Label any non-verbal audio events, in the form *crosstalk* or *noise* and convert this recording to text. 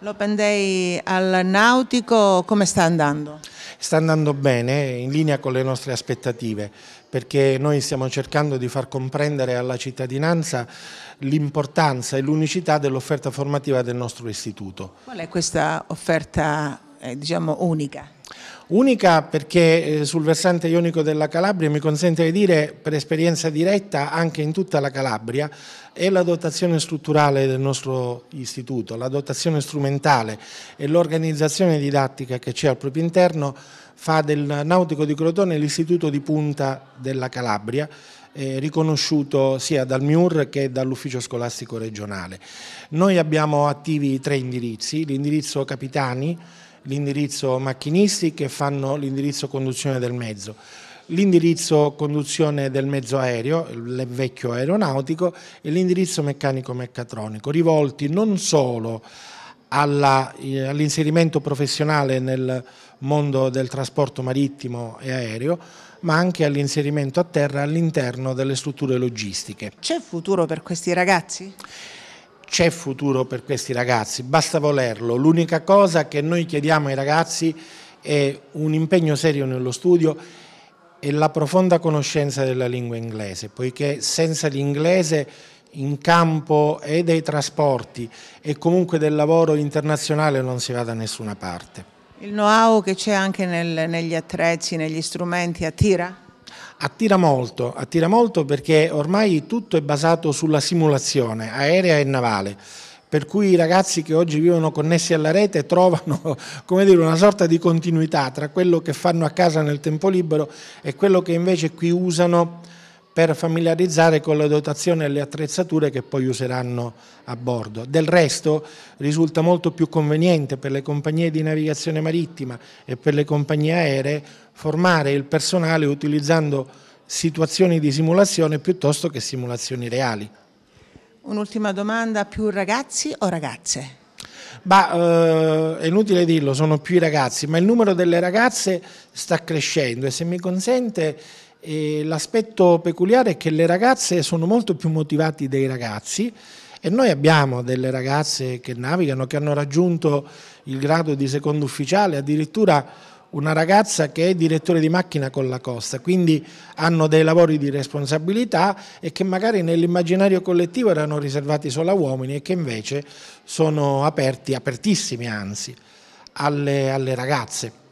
L'Open Day al Nautico come sta andando? Sta andando bene, in linea con le nostre aspettative, perché noi stiamo cercando di far comprendere alla cittadinanza l'importanza e l'unicità dell'offerta formativa del nostro istituto. Qual è questa offerta eh, diciamo, unica? Unica perché eh, sul versante ionico della Calabria, mi consente di dire per esperienza diretta anche in tutta la Calabria, è la dotazione strutturale del nostro istituto, la dotazione strumentale e l'organizzazione didattica che c'è al proprio interno fa del Nautico di Crotone l'istituto di punta della Calabria eh, riconosciuto sia dal MIUR che dall'Ufficio Scolastico Regionale. Noi abbiamo attivi tre indirizzi, l'indirizzo Capitani, l'indirizzo macchinisti che fanno l'indirizzo conduzione del mezzo l'indirizzo conduzione del mezzo aereo, il vecchio aeronautico, e l'indirizzo meccanico-meccatronico, rivolti non solo eh, all'inserimento professionale nel mondo del trasporto marittimo e aereo, ma anche all'inserimento a terra all'interno delle strutture logistiche. C'è futuro per questi ragazzi? c'è futuro per questi ragazzi, basta volerlo. L'unica cosa che noi chiediamo ai ragazzi è un impegno serio nello studio e la profonda conoscenza della lingua inglese, poiché senza l'inglese in campo e dei trasporti e comunque del lavoro internazionale non si va da nessuna parte. Il know-how che c'è anche nel, negli attrezzi, negli strumenti attira? Attira molto, attira molto perché ormai tutto è basato sulla simulazione aerea e navale per cui i ragazzi che oggi vivono connessi alla rete trovano *laughs* dire, una sorta di continuità tra quello che fanno a casa nel tempo libero e quello che invece qui usano per familiarizzare con la dotazione e le attrezzature che poi useranno a bordo. Del resto risulta molto più conveniente per le compagnie di navigazione marittima e per le compagnie aeree formare il personale utilizzando situazioni di simulazione piuttosto che simulazioni reali. Un'ultima domanda, più ragazzi o ragazze? Bah, eh, è inutile dirlo, sono più i ragazzi, ma il numero delle ragazze sta crescendo e se mi consente l'aspetto peculiare è che le ragazze sono molto più motivate dei ragazzi e noi abbiamo delle ragazze che navigano, che hanno raggiunto il grado di secondo ufficiale, addirittura una ragazza che è direttore di macchina con la costa, quindi hanno dei lavori di responsabilità e che magari nell'immaginario collettivo erano riservati solo a uomini e che invece sono aperti, apertissimi anzi, alle, alle ragazze.